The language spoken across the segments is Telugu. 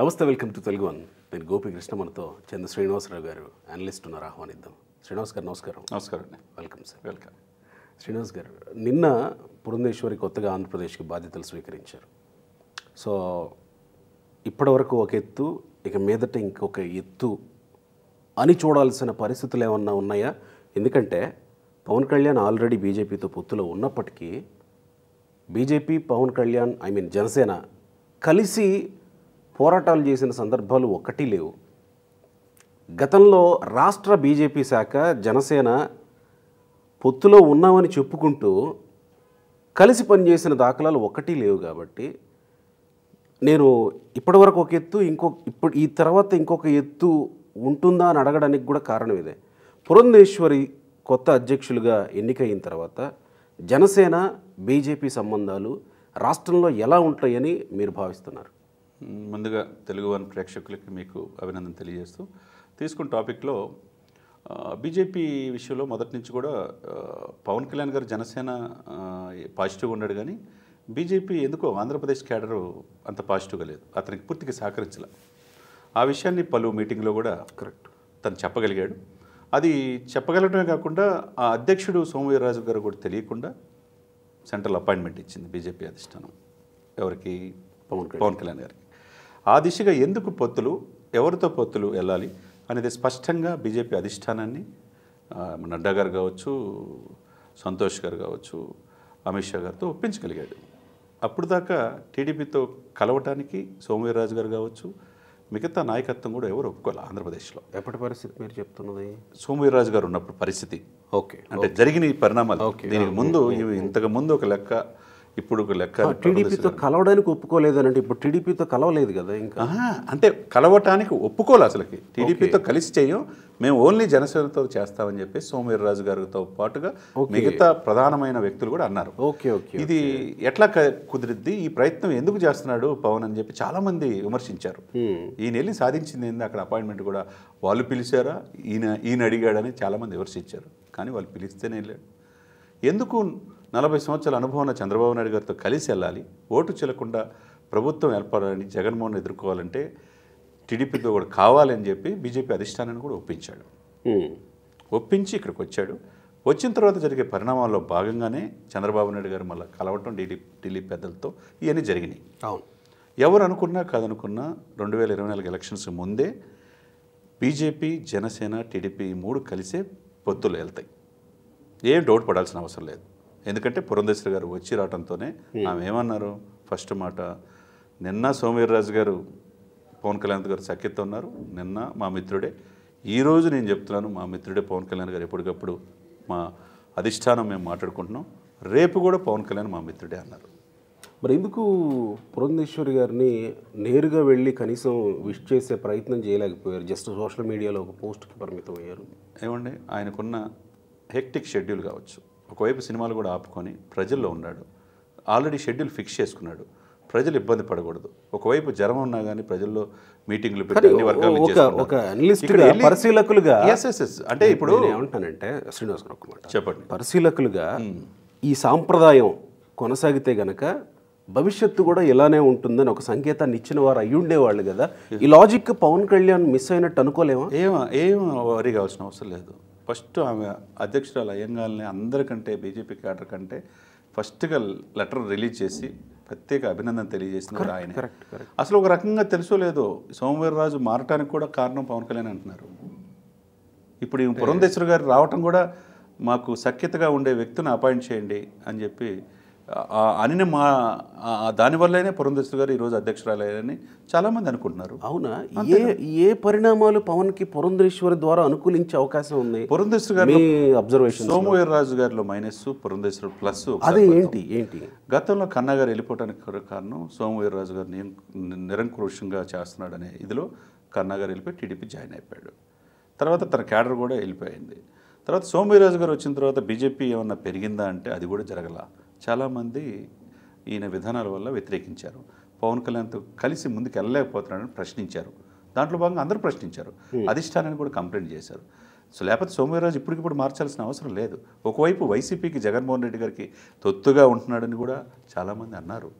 నమస్తే వెల్కమ్ టు తెలుగు వన్ నేను గోపికృష్ణ మనతో చంద్ర శ్రీనివాసరావు గారు అనలిస్ట్ ఉన్నారు ఆహ్వానిద్దాం శ్రీనివాస్ గారు నమస్కారం నమస్కారం వెల్కమ్ సార్ వెల్కమ్ శ్రీనివాస్ గారు నిన్న పురంధేశ్వరి కొత్తగా ఆంధ్రప్రదేశ్కి బాధ్యతలు స్వీకరించారు సో ఇప్పటివరకు ఒక ఎత్తు ఇక మీదట ఇంకొక ఎత్తు అని చూడాల్సిన పరిస్థితులు ఏమన్నా ఉన్నాయా ఎందుకంటే పవన్ కళ్యాణ్ ఆల్రెడీ బీజేపీతో పొత్తులో ఉన్నప్పటికీ BJP Pawan Kalyan I mean Janasena కలిసి పోరాటాలు చేసిన సందర్భాలు ఒక్కటి లేవు గతంలో రాష్ట్ర బీజేపీ శాఖ జనసేన పొత్తులో ఉన్నామని చెప్పుకుంటూ కలిసి పనిచేసిన దాఖలాలు ఒక్కటి లేవు కాబట్టి నేను ఇప్పటివరకు ఒక ఎత్తు ఇంకొక ఇప్పుడు ఈ తర్వాత ఇంకొక ఎత్తు ఉంటుందా అని అడగడానికి కూడా కారణం ఇదే పురంధేశ్వరి కొత్త అధ్యక్షులుగా ఎన్నికయిన తర్వాత జనసేన బీజేపీ సంబంధాలు రాష్ట్రంలో ఎలా ఉంటాయని మీరు భావిస్తున్నారు ముందుగా తెలుగు వన్ ప్రేక్షకులకి మీకు అభినందన తెలియజేస్తూ తీసుకున్న టాపిక్లో బీజేపీ విషయంలో మొదటి నుంచి కూడా పవన్ కళ్యాణ్ గారు జనసేన పాజిటివ్గా ఉన్నాడు కానీ బీజేపీ ఎందుకో ఆంధ్రప్రదేశ్ క్యాడరు అంత పాజిటివ్గా లేదు అతనికి పూర్తిగా సహకరించలే ఆ విషయాన్ని పలు మీటింగ్లో కూడా కరెక్ట్ తను చెప్పగలిగాడు అది చెప్పగలగడమే కాకుండా ఆ అధ్యక్షుడు సోమవీరరాజు గారు కూడా తెలియకుండా సెంట్రల్ అపాయింట్మెంట్ ఇచ్చింది బీజేపీ అధిష్టానం ఎవరికి పవన్ పవన్ కళ్యాణ్ గారికి ఆ దిశగా ఎందుకు పొత్తులు ఎవరితో పొత్తులు వెళ్ళాలి అనేది స్పష్టంగా బీజేపీ అధిష్టానాన్ని నడ్డా గారు కావచ్చు సంతోష్ గారు కావచ్చు అమిత్ షా గారితో ఒప్పించగలిగాడు అప్పుడు దాకా టీడీపీతో కలవటానికి సోమవీరరాజు గారు కావచ్చు మిగతా నాయకత్వం కూడా ఎవరు ఒప్పుకోవాలి ఆంధ్రప్రదేశ్లో ఎప్పటి పరిస్థితి మీరు చెప్తున్నది సోమవీరరాజు గారు ఉన్నప్పుడు పరిస్థితి ఓకే అంటే జరిగిన ఈ పరిణామాలు దీనికి ముందు ఇంతకు ముందు ఒక లెక్క ఇప్పుడు ఒక లెక్క టీడీపీతో కలవడానికి ఒప్పుకోలేదు అని అంటే ఇప్పుడు టీడీపీతో కలవలేదు కదా ఇంకా అంటే కలవటానికి ఒప్పుకోలే అసలుకి టీడీపీతో కలిసి చేయం మేము ఓన్లీ జనసేనతో చేస్తామని చెప్పి సోమవీరరాజు గారితో పాటుగా మిగతా ప్రధానమైన వ్యక్తులు కూడా అన్నారు ఓకే ఓకే ఇది ఎట్లా కుదిరిద్ది ఈ ప్రయత్నం ఎందుకు చేస్తున్నాడు పవన్ అని చెప్పి చాలా మంది విమర్శించారు ఈయన వెళ్ళి సాధించింది ఏంది అక్కడ అపాయింట్మెంట్ కూడా వాళ్ళు పిలిచారా ఈయన ఈయన అడిగాడని చాలా మంది విమర్శించారు కానీ వాళ్ళు పిలిస్తేనే వెళ్ళాడు ఎందుకు నలభై సంవత్సరాల అనుభవం ఉన్న చంద్రబాబు నాయుడు గారితో కలిసి వెళ్ళాలి ఓటు చెల్లకుండా ప్రభుత్వం ఏర్పడాలని జగన్మోహన్ ఎదుర్కోవాలంటే టీడీపీతో కూడా కావాలని చెప్పి బీజేపీ అధిష్టానాన్ని కూడా ఒప్పించాడు ఒప్పించి ఇక్కడికి వచ్చాడు వచ్చిన తర్వాత జరిగే పరిణామాల్లో భాగంగానే చంద్రబాబు నాయుడు గారు మళ్ళీ కలవటం ఢిల్లీ ఢిల్లీ పెద్దలతో ఇవన్నీ జరిగినాయి అవును ఎవరు అనుకున్నా కాదనుకున్నా రెండు వేల ఇరవై నాలుగు ఎలక్షన్స్ ముందే బీజేపీ జనసేన టీడీపీ మూడు కలిసే పొత్తులు వెళ్తాయి ఏం డౌట్ పడాల్సిన అవసరం లేదు ఎందుకంటే పురంధేశ్వరి గారు వచ్చి రావడంతోనే hmm. ఆమె ఏమన్నారు ఫస్ట్ మాట నిన్న సోమవీర్రాజు గారు పవన్ కళ్యాణ్ గారు సఖ్యత ఉన్నారు నిన్న మా మిత్రుడే ఈరోజు నేను చెప్తున్నాను మా మిత్రుడే పవన్ కళ్యాణ్ గారు ఎప్పటికప్పుడు మా అధిష్టానం మేము మాట్లాడుకుంటున్నాం రేపు కూడా పవన్ కళ్యాణ్ మా మిత్రుడే అన్నారు మరి ఎందుకు పురంధేశ్వరి గారిని నేరుగా వెళ్ళి కనీసం విష్ చేసే ప్రయత్నం చేయలేకపోయారు జస్ట్ సోషల్ మీడియాలో ఒక పోస్ట్కి పరిమితం అయ్యారు ఏమండి ఆయనకున్న హెక్టిక్ షెడ్యూల్ కావచ్చు ఒకవైపు సినిమాలు కూడా ఆపుకొని ప్రజల్లో ఉన్నాడు ఆల్రెడీ షెడ్యూల్ ఫిక్స్ చేసుకున్నాడు ప్రజలు ఇబ్బంది పడకూడదు ఒకవైపు జ్వరం ఉన్నా కానీ ప్రజల్లో మీటింగ్లు పెట్టి పరిశీలకులుగా అంటే ఇప్పుడు ఏమంటానంటే శ్రీనివాస్ చెప్పండి పరిశీలకులుగా hmm. ఈ సాంప్రదాయం కొనసాగితే గనక భవిష్యత్తు కూడా ఇలానే ఉంటుందని ఒక సంకేతాన్ని ఇచ్చిన వారు అయ్యుండేవాళ్ళు కదా ఈ లాజిక్ పవన్ కళ్యాణ్ మిస్ అయినట్టు అనుకోలేమా ఏమో ఏం వరి కావాల్సిన అవసరం లేదు ఫస్ట్ ఆమె అధ్యక్షురాలు అయ్యంగాల్ని అందరికంటే బీజేపీ క్యాడర్ కంటే ఫస్ట్గా లెటర్ రిలీజ్ చేసి ప్రత్యేక అభినందన తెలియజేసింది ఆయన అసలు ఒక రకంగా తెలుసోలేదు లేదో రాజు మారటానికి కూడా కారణం పవన్ కళ్యాణ్ అంటున్నారు ఇప్పుడు ఈ పురంధేశ్వర్ గారు రావటం కూడా మాకు సఖ్యతగా ఉండే వ్యక్తిని అపాయింట్ చేయండి అని చెప్పి అని మా దానివల్లనే పురంధేశ్వర గారు ఈరోజు అధ్యక్షురాలయ్యారని చాలామంది అనుకుంటున్నారు అవునా ఏ ఏ పరిణామాలు పవన్కి పురంధరేశ్వరి ద్వారా అనుకూలించే అవకాశం ఉంది పురంధేశ్వర గారు అబ్జర్వేషన్ సోమవీర రాజు గారిలో మైనస్ పురంధేశ్వర ప్లస్ అదే ఏంటి ఏంటి గతంలో కన్నా గారు వెళ్ళిపోవడానికి కారణం సోమవీర రాజు గారు నిరంకురుషంగా చేస్తున్నాడనే ఇదిలో కన్నా గారు వెళ్ళిపోయి టీడీపీ జాయిన్ అయిపోయాడు తర్వాత తన క్యాడర్ కూడా వెళ్ళిపోయింది తర్వాత సోమవీరాజు గారు వచ్చిన తర్వాత బీజేపీ ఏమన్నా పెరిగిందా అంటే అది కూడా జరగలా చాలామంది ఈయన విధానాల వల్ల వ్యతిరేకించారు పవన్ కళ్యాణ్తో కలిసి ముందుకు వెళ్ళలేకపోతున్నాడని ప్రశ్నించారు దాంట్లో భాగంగా అందరూ ప్రశ్నించారు అధిష్టానాన్ని కూడా కంప్లైంట్ చేశారు సో లేకపోతే సోమవీరాజు ఇప్పటికిప్పుడు మార్చాల్సిన అవసరం లేదు ఒకవైపు వైసీపీకి జగన్మోహన్ రెడ్డి గారికి తొత్తుగా ఉంటున్నాడని కూడా చాలామంది అన్నారు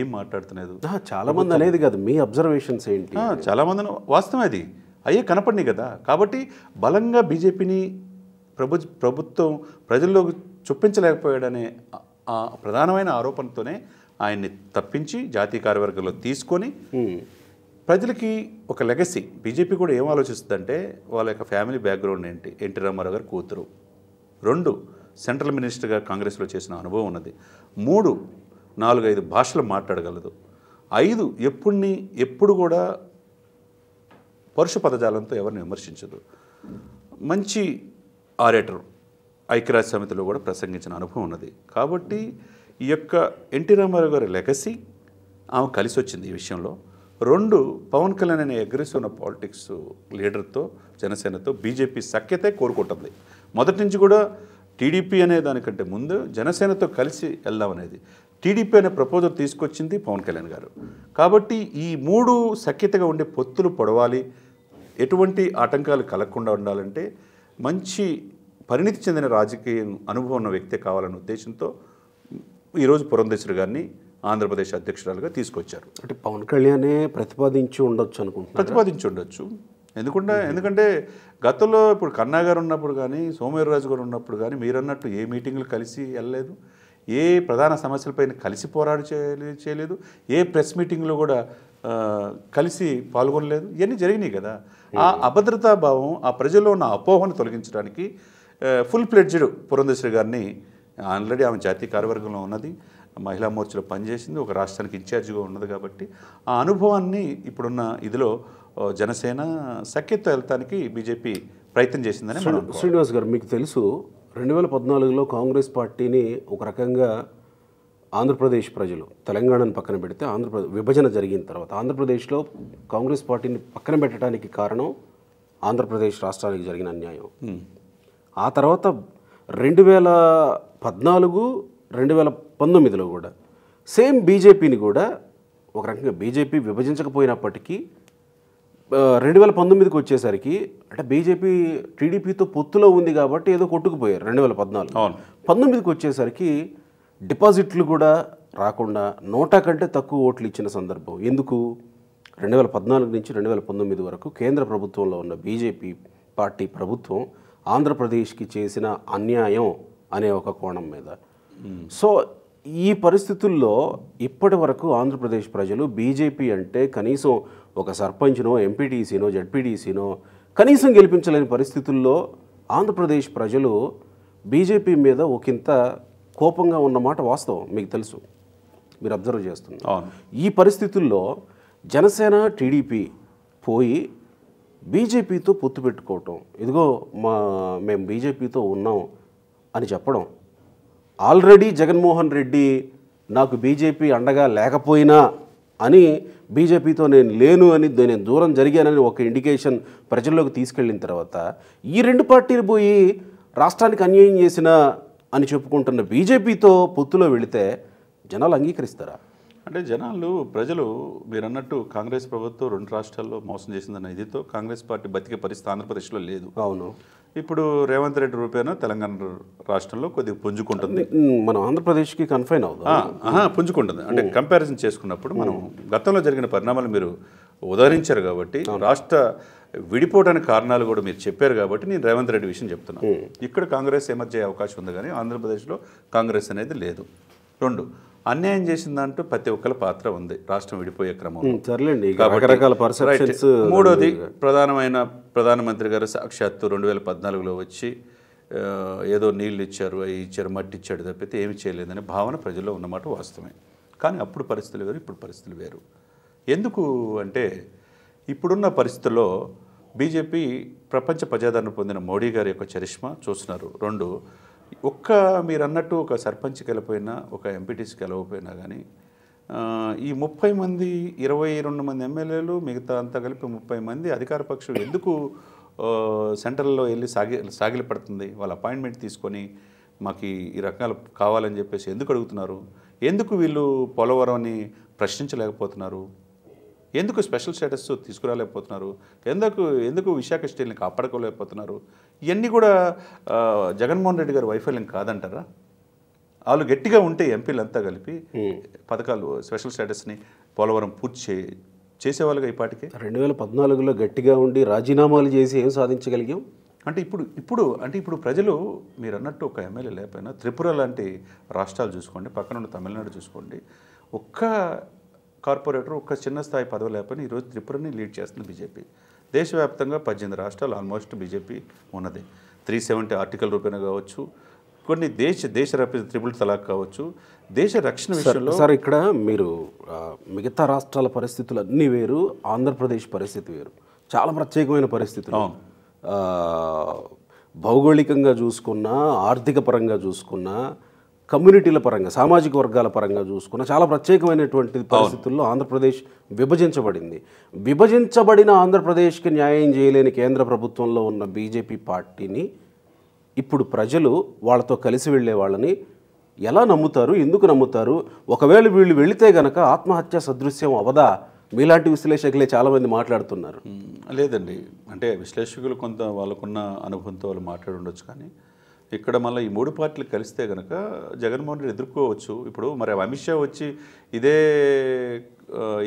ఏం మాట్లాడుతున్నారు చాలామంది అనేది కాదు మీ అబ్జర్వేషన్స్ ఏంటి చాలామంది వాస్తవం అది అయ్యే కనపడినాయి కదా కాబట్టి బలంగా బీజేపీని ప్రభు ప్రభుత్వం ప్రజల్లోకి చొప్పించలేకపోయాడనే ఆ ప్రధానమైన ఆరోపణతోనే ఆయన్ని తప్పించి జాతీయ కార్యవర్గంలో తీసుకొని ప్రజలకి ఒక లెగసీ బీజేపీ కూడా ఏం ఆలోచిస్తుందంటే వాళ్ళ యొక్క ఫ్యామిలీ బ్యాక్గ్రౌండ్ ఏంటి ఎన్టీ రామారావు గారు కూతురు రెండు సెంట్రల్ మినిస్టర్గా కాంగ్రెస్లో చేసిన అనుభవం ఉన్నది మూడు నాలుగు ఐదు భాషలు మాట్లాడగలదు ఐదు ఎప్పుడిని ఎప్పుడు కూడా పరుష పదజాలంతో ఎవరిని విమర్శించదు మంచి ఆరేటరు ఐక్యరాజ్య సమితిలో కూడా ప్రసంగించిన అనుభవం ఉన్నది కాబట్టి ఈ యొక్క ఎన్టీ రామారావు గారి లెగసీ ఆమె కలిసి వచ్చింది ఈ విషయంలో రెండు పవన్ కళ్యాణ్ అనే అగ్రెసివ్ ఉన్న పాలిటిక్స్ లీడర్తో జనసేనతో బీజేపీ సఖ్యతే కోరుకుంటుంది మొదటి నుంచి కూడా టీడీపీ అనే దానికంటే ముందు జనసేనతో కలిసి వెళ్దామనేది టీడీపీ అనే ప్రపోజల్ తీసుకొచ్చింది పవన్ కళ్యాణ్ గారు కాబట్టి ఈ మూడు సఖ్యతగా ఉండే పొత్తులు పొడవాలి ఎటువంటి ఆటంకాలు కలగకుండా ఉండాలంటే మంచి పరిణితి చెందిన రాజకీయ అనుభవం ఉన్న వ్యక్తే కావాలన్న ఉద్దేశంతో ఈరోజు పురంధేశ్వరి గారిని ఆంధ్రప్రదేశ్ అధ్యక్షురాలుగా తీసుకొచ్చారు అంటే పవన్ కళ్యాణే ప్రతిపాదించి ఉండొచ్చు అనుకుంటున్నాను ప్రతిపాదించి ఉండొచ్చు ఎందుకంటే ఎందుకంటే గతంలో ఇప్పుడు కన్నా గారు ఉన్నప్పుడు కానీ సోమవీరరాజు గారు ఉన్నప్పుడు కానీ మీరన్నట్టు ఏ మీటింగ్లు కలిసి వెళ్ళలేదు ఏ ప్రధాన సమస్యలపైన కలిసి పోరాడు చేయలేదు ఏ ప్రెస్ మీటింగ్లో కూడా కలిసి పాల్గొనలేదు ఇవన్నీ జరిగినాయి కదా ఆ అభద్రతా భావం ఆ ప్రజల్లో ఉన్న అపోహను తొలగించడానికి ఫుల్ ప్లెడ్జ్డ్ పురంధేశ్వరి గారిని ఆల్రెడీ ఆమె జాతీయ కార్యవర్గంలో ఉన్నది మహిళా మోర్చలో పనిచేసింది ఒక రాష్ట్రానికి ఇన్ఛార్జిగా ఉన్నది కాబట్టి ఆ అనుభవాన్ని ఇప్పుడున్న ఇదిలో జనసేన సఖ్యత వెళ్తానికి బీజేపీ ప్రయత్నం చేసిందని శ్రీనివాస్ గారు మీకు తెలుసు రెండు వేల పద్నాలుగులో కాంగ్రెస్ పార్టీని ఒక రకంగా ఆంధ్రప్రదేశ్ ప్రజలు తెలంగాణను పక్కన పెడితే ఆంధ్రప్రదేశ్ విభజన జరిగిన తర్వాత ఆంధ్రప్రదేశ్లో కాంగ్రెస్ పార్టీని పక్కన పెట్టడానికి కారణం ఆంధ్రప్రదేశ్ రాష్ట్రానికి జరిగిన అన్యాయం ఆ తర్వాత రెండు వేల పద్నాలుగు రెండు వేల పంతొమ్మిదిలో కూడా సేమ్ బీజేపీని కూడా ఒక రకంగా బీజేపీ విభజించకపోయినప్పటికీ రెండు వేల పంతొమ్మిదికి వచ్చేసరికి అంటే బీజేపీ టీడీపీతో పొత్తులో ఉంది కాబట్టి ఏదో కొట్టుకుపోయారు రెండు వేల పద్నాలుగు పంతొమ్మిదికి వచ్చేసరికి డిపాజిట్లు కూడా రాకుండా నోటా కంటే తక్కువ ఓట్లు ఇచ్చిన సందర్భం ఎందుకు రెండు వేల పద్నాలుగు నుంచి రెండు వేల పంతొమ్మిది వరకు కేంద్ర ప్రభుత్వంలో ఉన్న బీజేపీ పార్టీ ప్రభుత్వం ఆంధ్రప్రదేశ్కి చేసిన అన్యాయం అనే ఒక కోణం మీద సో ఈ పరిస్థితుల్లో ఇప్పటి వరకు ఆంధ్రప్రదేశ్ ప్రజలు బీజేపీ అంటే కనీసం ఒక సర్పంచ్నో ఎంపీటీసీనో జడ్పీటీసీనో కనీసం గెలిపించలేని పరిస్థితుల్లో ఆంధ్రప్రదేశ్ ప్రజలు బీజేపీ మీద ఒకంత కోపంగా ఉన్నమాట వాస్తవం మీకు తెలుసు మీరు అబ్జర్వ్ చేస్తున్నారు ఈ పరిస్థితుల్లో జనసేన టీడీపీ పోయి బీజేపీతో పొత్తు పెట్టుకోవటం ఇదిగో మా మేము బీజేపీతో ఉన్నాం అని చెప్పడం ఆల్రెడీ జగన్మోహన్ రెడ్డి నాకు బీజేపీ అండగా లేకపోయినా అని బీజేపీతో నేను లేను అని నేను దూరం జరిగానని ఒక ఇండికేషన్ ప్రజల్లోకి తీసుకెళ్ళిన తర్వాత ఈ రెండు పార్టీలు పోయి రాష్ట్రానికి అన్యాయం చేసిన అని చెప్పుకుంటున్న బీజేపీతో పొత్తులో వెళితే జనాలు అంగీకరిస్తారా అంటే జనాలు ప్రజలు మీరు అన్నట్టు కాంగ్రెస్ ప్రభుత్వం రెండు రాష్ట్రాల్లో మోసం చేసిందన్న ఇదితో కాంగ్రెస్ పార్టీ బతికే పరిస్థితి ఆంధ్రప్రదేశ్లో లేదు అవును ఇప్పుడు రేవంత్ రెడ్డి రూపేనా తెలంగాణ రాష్ట్రంలో కొద్దిగా పుంజుకుంటుంది మనం ఆంధ్రప్రదేశ్కి కన్ఫైన్ అవుదాం పుంజుకుంటుంది అంటే కంపారిజన్ చేసుకున్నప్పుడు మనం గతంలో జరిగిన పరిణామాలు మీరు ఉదహరించారు కాబట్టి రాష్ట్ర విడిపోవడానికి కారణాలు కూడా మీరు చెప్పారు కాబట్టి నేను రేవంత్ రెడ్డి విషయం చెప్తున్నాను ఇక్కడ కాంగ్రెస్ ఏమర్జయ్యే అవకాశం ఉంది కానీ ఆంధ్రప్రదేశ్లో కాంగ్రెస్ అనేది లేదు రెండు అన్యాయం చేసిందంటూ ప్రతి ఒక్కరి పాత్ర ఉంది రాష్ట్రం విడిపోయే క్రమం సర్లేండి మూడోది ప్రధానమైన ప్రధానమంత్రి గారు సాక్షాత్తు రెండు వేల పద్నాలుగులో వచ్చి ఏదో నీళ్ళు ఇచ్చారు అవి ఇచ్చారు మట్టి ఇచ్చాడు తప్పితే ఏమి చేయలేదనే భావన ప్రజల్లో ఉన్నమాట వాస్తవమే కానీ అప్పుడు పరిస్థితులు వేరు ఇప్పుడు పరిస్థితులు వేరు ఎందుకు అంటే ఇప్పుడున్న పరిస్థితుల్లో బీజేపీ ప్రపంచ ప్రజాదరణ పొందిన మోడీ గారి యొక్క చరిష్మ చూస్తున్నారు రెండు ఒక్క మీరు అన్నట్టు ఒక సర్పంచ్ వెళ్ళిపోయినా ఒక ఎంపీటీసీ వెళ్ళకపోయినా కానీ ఈ ముప్పై మంది ఇరవై రెండు మంది ఎమ్మెల్యేలు మిగతా అంతా కలిపి ముప్పై మంది అధికార పక్షులు ఎందుకు సెంట్రల్లో వెళ్ళి సాగి సాగిలి పడుతుంది వాళ్ళ అపాయింట్మెంట్ తీసుకొని మాకు ఈ రకాలు కావాలని చెప్పేసి ఎందుకు అడుగుతున్నారు ఎందుకు వీళ్ళు పోలవరం అని ప్రశ్నించలేకపోతున్నారు ఎందుకు స్పెషల్ స్టేటస్ తీసుకురాలేకపోతున్నారు ఎందుకు ఎందుకు విశాఖ స్టీల్ని కాపాడుకోలేకపోతున్నారు ఇవన్నీ కూడా జగన్మోహన్ రెడ్డి గారి వైఫల్యం కాదంటారా వాళ్ళు గట్టిగా ఉంటే ఎంపీలంతా కలిపి పథకాలు స్పెషల్ స్టేటస్ని పోలవరం పూర్తి చే చేసేవాళ్ళుగా ఈ పాటికి రెండు వేల పద్నాలుగులో గట్టిగా ఉండి రాజీనామాలు చేసి ఏం సాధించగలిగాం అంటే ఇప్పుడు ఇప్పుడు అంటే ఇప్పుడు ప్రజలు మీరు అన్నట్టు ఒక ఎమ్మెల్యే లేకపోయినా త్రిపుర లాంటి రాష్ట్రాలు చూసుకోండి పక్కన తమిళనాడు చూసుకోండి ఒక్క కార్పొరేటర్ ఒక్క చిన్న స్థాయి పదవి లేకపోయినా ఈరోజు త్రిపురని లీడ్ చేస్తుంది బీజేపీ దేశవ్యాప్తంగా పద్దెనిమిది రాష్ట్రాలు ఆల్మోస్ట్ బీజేపీ ఉన్నది త్రీ సెవెంటీ ఆర్టికల్ రూపేణ కావచ్చు కొన్ని దేశ దేశ త్రిపుల్ తలాక్ కావచ్చు దేశ రక్షణ విషయంలో సార్ ఇక్కడ మీరు మిగతా రాష్ట్రాల పరిస్థితులు అన్నీ వేరు ఆంధ్రప్రదేశ్ పరిస్థితి వేరు చాలా ప్రత్యేకమైన పరిస్థితులు భౌగోళికంగా చూసుకున్నా ఆర్థిక పరంగా చూసుకున్నా కమ్యూనిటీల పరంగా సామాజిక వర్గాల పరంగా చూసుకున్న చాలా ప్రత్యేకమైనటువంటి పరిస్థితుల్లో ఆంధ్రప్రదేశ్ విభజించబడింది విభజించబడిన ఆంధ్రప్రదేశ్కి న్యాయం చేయలేని కేంద్ర ప్రభుత్వంలో ఉన్న బీజేపీ పార్టీని ఇప్పుడు ప్రజలు వాళ్ళతో కలిసి వెళ్ళే వాళ్ళని ఎలా నమ్ముతారు ఎందుకు నమ్ముతారు ఒకవేళ వీళ్ళు వెళితే గనక ఆత్మహత్య సదృశ్యం అవదా మీలాంటి విశ్లేషకులే చాలామంది మాట్లాడుతున్నారు లేదండి అంటే విశ్లేషకులు కొంత వాళ్ళకున్న అనుభవంతో వాళ్ళు మాట్లాడుండొచ్చు కానీ ఇక్కడ మళ్ళీ ఈ మూడు పార్టీలు కలిస్తే కనుక జగన్మోహన్ రెడ్డి ఎదుర్కోవచ్చు ఇప్పుడు మరి అమిత్ షా వచ్చి ఇదే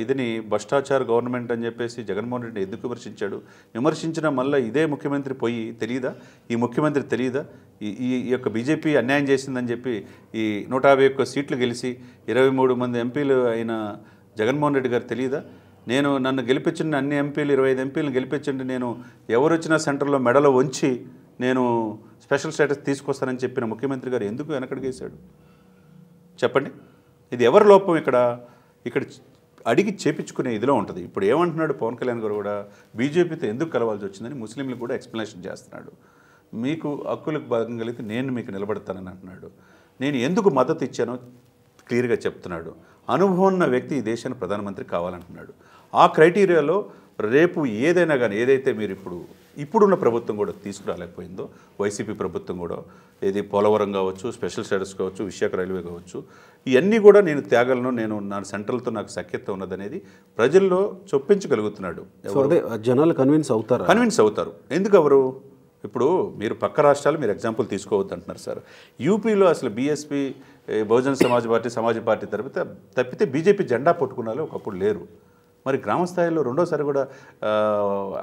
ఇదిని భ్రష్టాచార గవర్నమెంట్ అని చెప్పేసి జగన్మోహన్ రెడ్డి ఎందుకు విమర్శించాడు విమర్శించిన మళ్ళీ ఇదే ముఖ్యమంత్రి పోయి తెలియదా ఈ ముఖ్యమంత్రి తెలియదా ఈ ఈ యొక్క బీజేపీ అన్యాయం చేసిందని చెప్పి ఈ నూట యాభై ఒక్క సీట్లు గెలిచి ఇరవై మూడు మంది ఎంపీలు అయిన జగన్మోహన్ రెడ్డి గారు తెలియదా నేను నన్ను గెలిపించిన అన్ని ఎంపీలు ఇరవై ఐదు ఎంపీలను గెలిపించండి నేను ఎవరు వచ్చినా సెంటర్లో మెడలో ఉంచి నేను స్పెషల్ స్టేటస్ తీసుకొస్తానని చెప్పిన ముఖ్యమంత్రి గారు ఎందుకు వెనకడిగేశాడు చెప్పండి ఇది ఎవరి లోపం ఇక్కడ ఇక్కడ అడిగి చేపించుకునే ఇదిలో ఉంటుంది ఇప్పుడు ఏమంటున్నాడు పవన్ కళ్యాణ్ గారు కూడా బీజేపీతో ఎందుకు కలవాల్సి వచ్చిందని ముస్లింలు కూడా ఎక్స్ప్లెనేషన్ చేస్తున్నాడు మీకు హక్కులకు భాగం కలిగితే నేను మీకు నిలబడతానని అంటున్నాడు నేను ఎందుకు మద్దతు ఇచ్చానో క్లియర్గా చెప్తున్నాడు అనుభవం ఉన్న వ్యక్తి ఈ దేశానికి ప్రధానమంత్రి కావాలంటున్నాడు ఆ క్రైటీరియాలో రేపు ఏదైనా కానీ ఏదైతే మీరు ఇప్పుడు ఇప్పుడున్న ప్రభుత్వం కూడా తీసుకురాలేకపోయిందో వైసీపీ ప్రభుత్వం కూడా ఏది పోలవరం కావచ్చు స్పెషల్ స్టేటస్ కావచ్చు విశాఖ రైల్వే కావచ్చు ఇవన్నీ కూడా నేను త్యాగలను నేను నా సెంట్రల్తో నాకు సఖ్యత ఉన్నదనేది ప్రజల్లో చొప్పించగలుగుతున్నాడు జనాలు కన్విన్స్ అవుతారు కన్విన్స్ అవుతారు ఎందుకు ఎవరు ఇప్పుడు మీరు పక్క రాష్ట్రాలు మీరు ఎగ్జాంపుల్ తీసుకోవద్దు అంటున్నారు సార్ యూపీలో అసలు BSP Bahujan Samaj party Samaj party తరపు తప్పితే బీజేపీ జెండా పట్టుకున్నాలో ఒకప్పుడు లేరు మరి గ్రామ స్థాయిలో రెండోసారి కూడా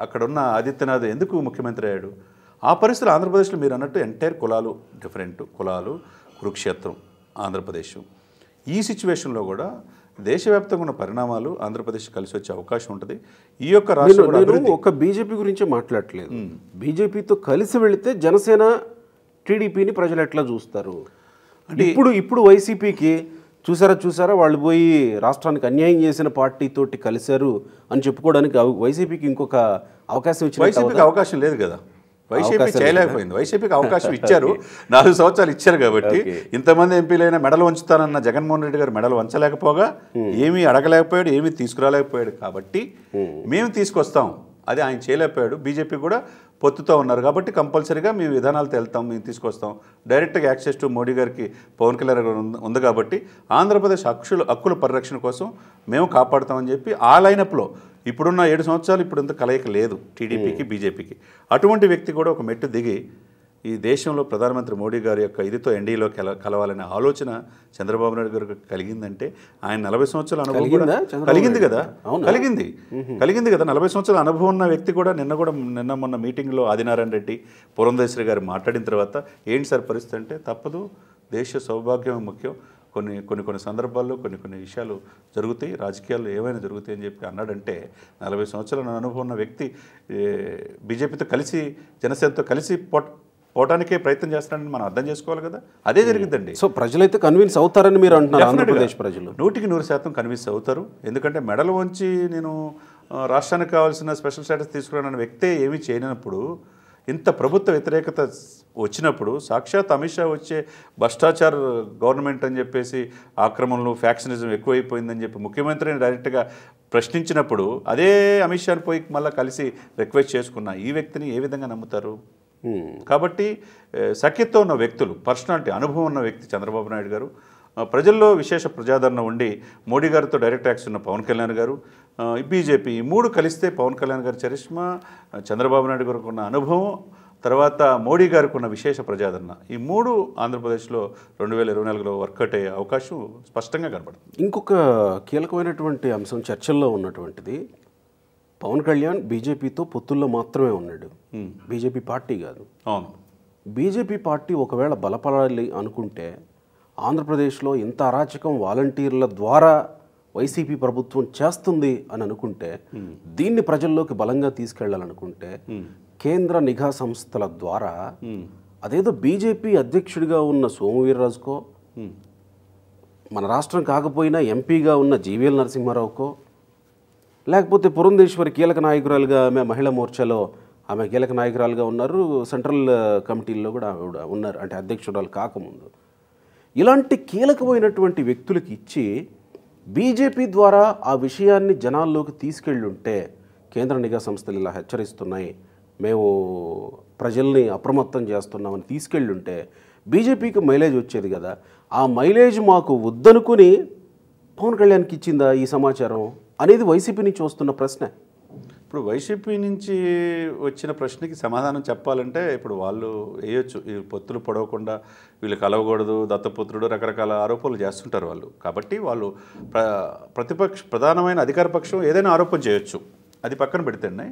అక్కడున్న ఆదిత్యనాథ్ ఎందుకు ముఖ్యమంత్రి అయ్యాడు ఆ పరిస్థితులు ఆంధ్రప్రదేశ్లో మీరు అన్నట్టు ఎంటైర్ కులాలు డిఫరెంట్ కులాలు కురుక్షేత్రం ఆంధ్రప్రదేశ్ ఈ సిచ్యువేషన్లో కూడా దేశవ్యాప్తంగా ఉన్న పరిణామాలు ఆంధ్రప్రదేశ్ కలిసి వచ్చే అవకాశం ఉంటుంది ఈ యొక్క రాష్ట్రం ఒక బీజేపీ గురించి మాట్లాడలేదు బీజేపీతో కలిసి వెళితే జనసేన టీడీపీని ప్రజలు ఎట్లా చూస్తారు ఇప్పుడు ఇప్పుడు వైసీపీకి చూసారా చూసారా వాళ్ళు పోయి రాష్ట్రానికి అన్యాయం చేసిన పార్టీతోటి కలిశారు అని చెప్పుకోవడానికి వైసీపీకి ఇంకొక అవకాశం ఇచ్చింది వైసీపీకి అవకాశం లేదు కదా వైసీపీ చేయలేకపోయింది వైసీపీకి అవకాశం ఇచ్చారు నాలుగు సంవత్సరాలు ఇచ్చారు కాబట్టి ఇంతమంది ఎంపీలైనా మెడలు వంచుతానన్న జగన్మోహన్ రెడ్డి గారు మెడలు వంచలేకపోగా ఏమీ అడగలేకపోయాడు ఏమీ తీసుకురాలేకపోయాడు కాబట్టి మేము తీసుకొస్తాం అది ఆయన చేయలేకపోయాడు బీజేపీ కూడా పొత్తుతో ఉన్నారు కాబట్టి కంపల్సరీగా మీ విధానాలతో వెళ్తాం మేము తీసుకొస్తాం డైరెక్ట్గా యాక్సెస్ టు మోడీ గారికి పవన్ కళ్యాణ్ గారు ఉంది కాబట్టి ఆంధ్రప్రదేశ్ హక్కులు హక్కుల పరిరక్షణ కోసం మేము కాపాడుతామని చెప్పి ఆ లైనప్లో ఇప్పుడున్న ఏడు సంవత్సరాలు ఇప్పుడు ఇంత కలయిక లేదు టీడీపీకి బీజేపీకి అటువంటి వ్యక్తి కూడా ఒక మెట్టు దిగి ఈ దేశంలో ప్రధానమంత్రి మోడీ గారి యొక్క ఇదితో ఎన్డీఏలో కల కలవాలనే ఆలోచన చంద్రబాబు నాయుడు గారికి కలిగిందంటే ఆయన నలభై సంవత్సరాల అనుభవం కూడా కలిగింది కదా కలిగింది కలిగింది కదా నలభై సంవత్సరాల అనుభవం ఉన్న వ్యక్తి కూడా నిన్న కూడా నిన్న మొన్న మీటింగ్లో ఆదినారాయణ రెడ్డి పురంధేశ్వరి గారు మాట్లాడిన తర్వాత ఏంటి సార్ పరిస్థితి అంటే తప్పదు దేశ సౌభాగ్యం ముఖ్యం కొన్ని కొన్ని కొన్ని సందర్భాల్లో కొన్ని కొన్ని విషయాలు జరుగుతాయి రాజకీయాలు ఏమైనా జరుగుతాయి అని చెప్పి అన్నాడంటే నలభై సంవత్సరాల అనుభవం ఉన్న వ్యక్తి బీజేపీతో కలిసి జనసేనతో కలిసి పొట్ పోవడానికే ప్రయత్నం చేస్తున్నాడని మనం అర్థం చేసుకోవాలి కదా అదే hmm. జరిగిందండి సో ప్రజలైతే కన్విన్స్ అవుతారని మీరు అంటున్నారు ఆంధ్రప్రదేశ్ ప్రజలు నూటికి నూరు శాతం కన్విన్స్ అవుతారు ఎందుకంటే మెడల్ వంచి నేను రాష్ట్రానికి కావాల్సిన స్పెషల్ స్టేటస్ తీసుకురానన్న వ్యక్తే ఏమీ చేయనప్పుడు ఇంత ప్రభుత్వ వ్యతిరేకత వచ్చినప్పుడు సాక్షాత్ అమిత్ షా వచ్చే భ్రష్టాచార గవర్నమెంట్ అని చెప్పేసి ఆక్రమణలు ఫ్యాక్షనిజం ఎక్కువైపోయిందని చెప్పి ముఖ్యమంత్రిని డైరెక్ట్గా ప్రశ్నించినప్పుడు అదే అమిత్ షాని పోయి మళ్ళీ కలిసి రిక్వెస్ట్ చేసుకున్న ఈ వ్యక్తిని ఏ విధంగా నమ్ముతారు కాబట్టి సఖ్యత్వం ఉన్న వ్యక్తులు పర్సనాలిటీ అనుభవం ఉన్న వ్యక్తి చంద్రబాబు నాయుడు గారు ప్రజల్లో విశేష ప్రజాదరణ ఉండి మోడీ గారితో డైరెక్ట్ యాక్స్ ఉన్న పవన్ కళ్యాణ్ గారు బీజేపీ ఈ మూడు కలిస్తే పవన్ కళ్యాణ్ గారి చరిష్మా చంద్రబాబు నాయుడు గారికి ఉన్న అనుభవం తర్వాత మోడీ గారికి ఉన్న విశేష ప్రజాదరణ ఈ మూడు ఆంధ్రప్రదేశ్లో రెండు వేల ఇరవై నాలుగులో వర్కౌట్ అయ్యే అవకాశం స్పష్టంగా కనబడుతుంది ఇంకొక కీలకమైనటువంటి అంశం చర్చల్లో ఉన్నటువంటిది పవన్ కళ్యాణ్ బీజేపీతో పొత్తుల్లో మాత్రమే ఉన్నాడు బీజేపీ పార్టీ కాదు అవును బీజేపీ పార్టీ ఒకవేళ బలపడాలి అనుకుంటే ఆంధ్రప్రదేశ్లో ఇంత అరాచకం వాలంటీర్ల ద్వారా వైసీపీ ప్రభుత్వం చేస్తుంది అని అనుకుంటే దీన్ని ప్రజల్లోకి బలంగా తీసుకెళ్లాలనుకుంటే కేంద్ర నిఘా సంస్థల ద్వారా అదేదో బీజేపీ అధ్యక్షుడిగా ఉన్న సోమవీర్రాజుకో మన రాష్ట్రం కాకపోయినా ఎంపీగా ఉన్న జీవీఎల్ నరసింహారావుకో లేకపోతే పురంధేశ్వరి కీలక నాయకురాలుగా ఆమె మహిళా మోర్చాలో ఆమె కీలక నాయకురాలుగా ఉన్నారు సెంట్రల్ కమిటీల్లో కూడా ఆవిడ ఉన్నారు అంటే అధ్యక్షురాలు కాకముందు ఇలాంటి కీలకమైనటువంటి వ్యక్తులకు ఇచ్చి బీజేపీ ద్వారా ఆ విషయాన్ని జనాల్లోకి తీసుకెళ్ళుంటే కేంద్ర నిఘా సంస్థలు ఇలా హెచ్చరిస్తున్నాయి మేము ప్రజల్ని అప్రమత్తం చేస్తున్నామని తీసుకెళ్ళుంటే బీజేపీకి మైలేజ్ వచ్చేది కదా ఆ మైలేజ్ మాకు వద్దనుకుని పవన్ కళ్యాణ్కి ఇచ్చిందా ఈ సమాచారం అనేది వైసీపీ నుంచి వస్తున్న ప్రశ్న ఇప్పుడు వైసీపీ నుంచి వచ్చిన ప్రశ్నకి సమాధానం చెప్పాలంటే ఇప్పుడు వాళ్ళు వేయొచ్చు ఈ పొత్తులు పొడవకుండా వీళ్ళు కలవకూడదు దత్తపుత్రుడు రకరకాల ఆరోపణలు చేస్తుంటారు వాళ్ళు కాబట్టి వాళ్ళు ప్ర ప్రతిపక్ష ప్రధానమైన అధికార పక్షం ఏదైనా ఆరోపణ చేయొచ్చు అది పక్కన పెడితేనే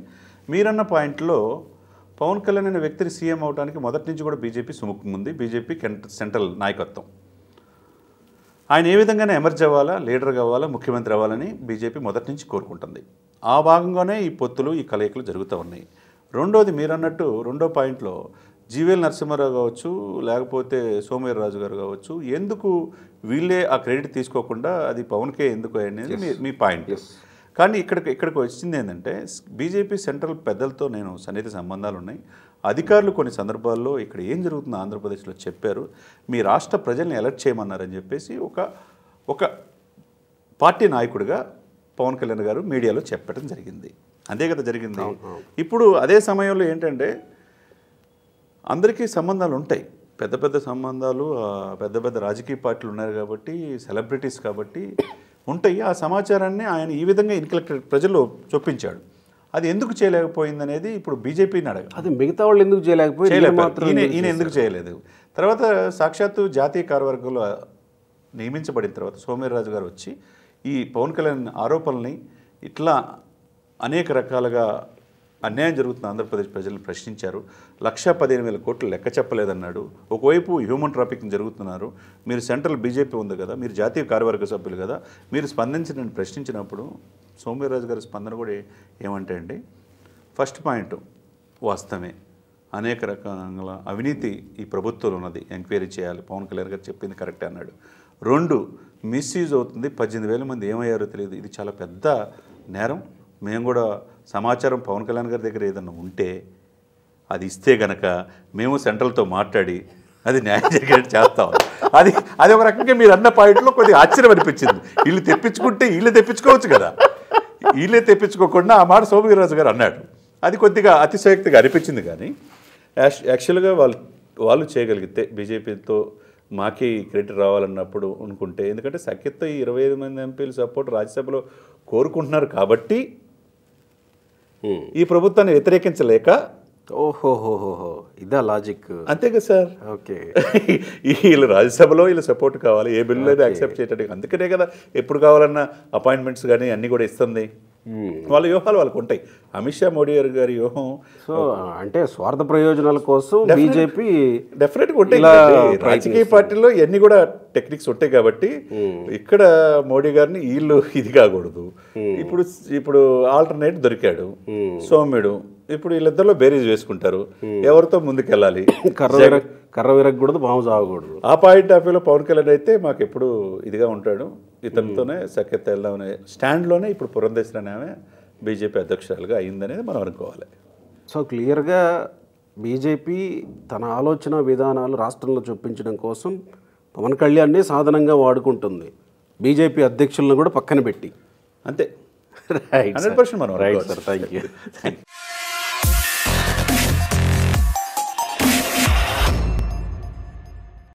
మీరన్న పాయింట్లో పవన్ కళ్యాణ్ అనే వ్యక్తిని సీఎం అవడానికి మొదటి నుంచి కూడా బీజేపీ సుముఖం ఉంది బీజేపీ సెంట్రల్ నాయకత్వం ఆయన ఏ విధంగానే ఎమర్జ్ అవ్వాలా లీడర్ కావాలా ముఖ్యమంత్రి అవ్వాలని బీజేపీ మొదటి నుంచి కోరుకుంటుంది ఆ భాగంగానే ఈ పొత్తులు ఈ కలయికలు జరుగుతూ ఉన్నాయి రెండోది మీరన్నట్టు రెండో పాయింట్లో జీవేల్ నరసింహారావు కావచ్చు లేకపోతే రాజు గారు కావచ్చు ఎందుకు వీళ్ళే ఆ క్రెడిట్ తీసుకోకుండా అది పవన్కే ఎందుకు అనేది మీ మీ పాయింట్ కానీ ఇక్కడికి ఇక్కడికి వచ్చింది ఏంటంటే బీజేపీ సెంట్రల్ పెద్దలతో నేను సన్నిహిత సంబంధాలు ఉన్నాయి అధికారులు కొన్ని సందర్భాల్లో ఇక్కడ ఏం జరుగుతుందో ఆంధ్రప్రదేశ్లో చెప్పారు మీ రాష్ట్ర ప్రజల్ని అలర్ట్ చేయమన్నారని చెప్పేసి ఒక ఒక పార్టీ నాయకుడిగా పవన్ కళ్యాణ్ గారు మీడియాలో చెప్పడం జరిగింది అంతే కదా జరిగింది ఇప్పుడు అదే సమయంలో ఏంటంటే అందరికీ సంబంధాలు ఉంటాయి పెద్ద పెద్ద సంబంధాలు పెద్ద పెద్ద రాజకీయ పార్టీలు ఉన్నారు కాబట్టి సెలబ్రిటీస్ కాబట్టి ఉంటాయి ఆ సమాచారాన్ని ఆయన ఈ విధంగా ఇన్కలెక్టెడ్ ప్రజల్లో చొప్పించాడు అది ఎందుకు చేయలేకపోయింది అనేది ఇప్పుడు బీజేపీని అడగ అది మిగతా వాళ్ళు ఎందుకు చేయలేకపోయింది ఈయన ఎందుకు చేయలేదు తర్వాత సాక్షాత్తు జాతీయ కార్యవర్గంలో నియమించబడిన తర్వాత సోమేర్రాజు గారు వచ్చి ఈ పవన్ కళ్యాణ్ ఆరోపణల్ని ఇట్లా అనేక రకాలుగా అన్యాయం జరుగుతున్న ఆంధ్రప్రదేశ్ ప్రజలు ప్రశ్నించారు లక్షా పదిహేను వేల కోట్లు లెక్క చెప్పలేదన్నాడు ఒకవైపు హ్యూమన్ ట్రాఫికింగ్ జరుగుతున్నారు మీరు సెంట్రల్ బీజేపీ ఉంది కదా మీరు జాతీయ కార్యవర్గ సభ్యులు కదా మీరు నేను ప్రశ్నించినప్పుడు సోమ్యరాజు గారి స్పందన కూడా ఏమంటే అండి ఫస్ట్ పాయింట్ వాస్తవమే అనేక రకాల అవినీతి ఈ ప్రభుత్వంలో ఉన్నది ఎంక్వైరీ చేయాలి పవన్ కళ్యాణ్ గారు చెప్పింది కరెక్ట్ అన్నాడు రెండు మిస్యూజ్ అవుతుంది పద్దెనిమిది వేల మంది ఏమయ్యారో తెలియదు ఇది చాలా పెద్ద నేరం మేము కూడా సమాచారం పవన్ కళ్యాణ్ గారి దగ్గర ఏదన్నా ఉంటే అది ఇస్తే గనక మేము సెంట్రల్తో మాట్లాడి అది న్యాయం జరిగేట్ చేస్తాం అది అది ఒక రకంగా మీరు అన్న పాయింట్లో కొద్దిగా ఆశ్చర్యం అనిపించింది వీళ్ళు తెప్పించుకుంటే వీళ్ళు తెప్పించుకోవచ్చు కదా వీళ్ళే తెప్పించుకోకుండా ఆ మాట సోమవీరరాజు గారు అన్నాడు అది కొద్దిగా అతిశయక్తిగా అనిపించింది కానీ యాక్చువల్గా వాళ్ళు వాళ్ళు చేయగలిగితే బీజేపీతో మాకే క్రెడిట్ రావాలన్నప్పుడు అనుకుంటే ఎందుకంటే సఖ్యత ఇరవై ఐదు మంది ఎంపీలు సపోర్ట్ రాజ్యసభలో కోరుకుంటున్నారు కాబట్టి ఈ ప్రభుత్వాన్ని వ్యతిరేకించలేక ఓహోహోహోహో ఇదా లాజిక్ అంతే కదా సార్ ఓకే వీళ్ళు రాజ్యసభలో వీళ్ళు సపోర్ట్ కావాలి ఏ బిల్లు అయితే యాక్సెప్ట్ చేయటానికి అందుకనే కదా ఎప్పుడు కావాలన్నా అపాయింట్మెంట్స్ కానీ అన్నీ కూడా ఇస్తుంది Hmm. వాళ్ళ వ్యూహాలు వాళ్ళకు ఉంటాయి అమిత్ షా మోడీ గారి వ్యూహం సో అంటే స్వార్థ ప్రయోజనాల కోసం బీజేపీ డెఫినెట్గా ఉంటాయి రాజకీయ పార్టీలో ఇవన్నీ కూడా టెక్నిక్స్ ఉంటాయి కాబట్టి hmm. ఇక్కడ మోడీ గారిని వీళ్ళు ఇది కాకూడదు hmm. ఇప్పుడు ఇప్పుడు ఆల్టర్నేట్ దొరికాడు సోమ్యుడు ఇప్పుడు వీళ్ళిద్దరిలో బేరీజ్ వేసుకుంటారు ఎవరితో ముందుకెళ్ళాలి కర్ర కర్ర విరగకూడదు బాంబు సాగకూడదు ఆ పాయింట్ ఆఫ్ వ్యూలో పవన్ కళ్యాణ్ అయితే మాకు ఎప్పుడు ఇదిగా ఉంటాడు ఇతనితోనే సఖ్యత వెళ్దామనే స్టాండ్లోనే ఇప్పుడు పురంధేశ్వరని ఆమె బీజేపీ అధ్యక్షురాలుగా అయిందనేది మనం అనుకోవాలి సో క్లియర్గా బీజేపీ తన ఆలోచన విధానాలు రాష్ట్రంలో చూపించడం కోసం పవన్ కళ్యాణ్నే సాధనంగా వాడుకుంటుంది బీజేపీ అధ్యక్షులను కూడా పక్కన పెట్టి అంతే హండ్రెడ్ పర్సెంట్ మనం right sir thank you thank you